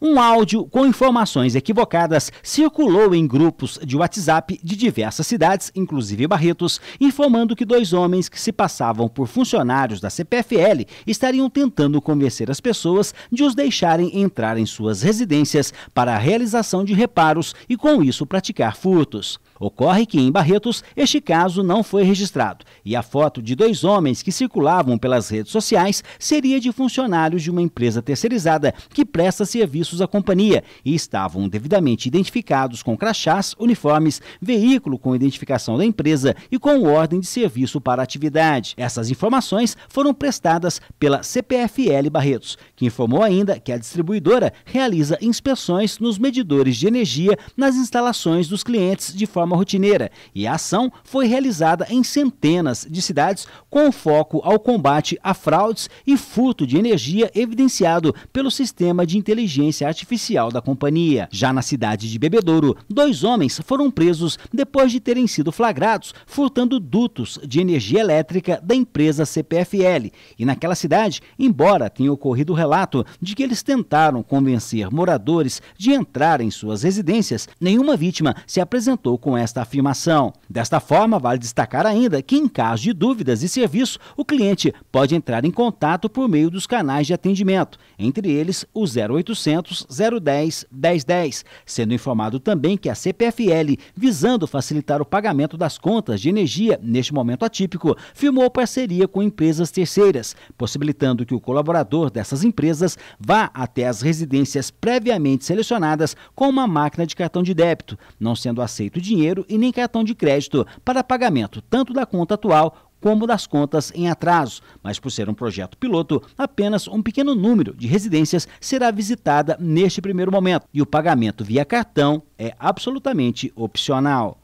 Um áudio com informações equivocadas circulou em grupos de WhatsApp de diversas cidades, inclusive Barretos, informando que dois homens que se passavam por funcionários da CPFL estariam tentando convencer as pessoas de os deixarem entrar em suas residências para a realização de reparos e, com isso, praticar furtos. Ocorre que em Barretos este caso não foi registrado e a foto de dois homens que circulavam pelas redes sociais seria de funcionários de uma empresa terceirizada que presta serviços à companhia e estavam devidamente identificados com crachás, uniformes, veículo com identificação da empresa e com ordem de serviço para atividade. Essas informações foram prestadas pela CPFL Barretos, que informou ainda que a distribuidora realiza inspeções nos medidores de energia nas instalações dos clientes de forma forma rotineira e a ação foi realizada em centenas de cidades com foco ao combate a fraudes e furto de energia evidenciado pelo sistema de inteligência artificial da companhia. Já na cidade de Bebedouro, dois homens foram presos depois de terem sido flagrados furtando dutos de energia elétrica da empresa CPFL. E naquela cidade, embora tenha ocorrido o relato de que eles tentaram convencer moradores de entrar em suas residências, nenhuma vítima se apresentou com esta afirmação. Desta forma, vale destacar ainda que, em caso de dúvidas e serviço, o cliente pode entrar em contato por meio dos canais de atendimento, entre eles o 0800 010 1010, sendo informado também que a CPFL, visando facilitar o pagamento das contas de energia neste momento atípico, firmou parceria com empresas terceiras, possibilitando que o colaborador dessas empresas vá até as residências previamente selecionadas com uma máquina de cartão de débito, não sendo aceito dinheiro dinheiro e nem cartão de crédito para pagamento tanto da conta atual como das contas em atraso. Mas por ser um projeto piloto, apenas um pequeno número de residências será visitada neste primeiro momento e o pagamento via cartão é absolutamente opcional.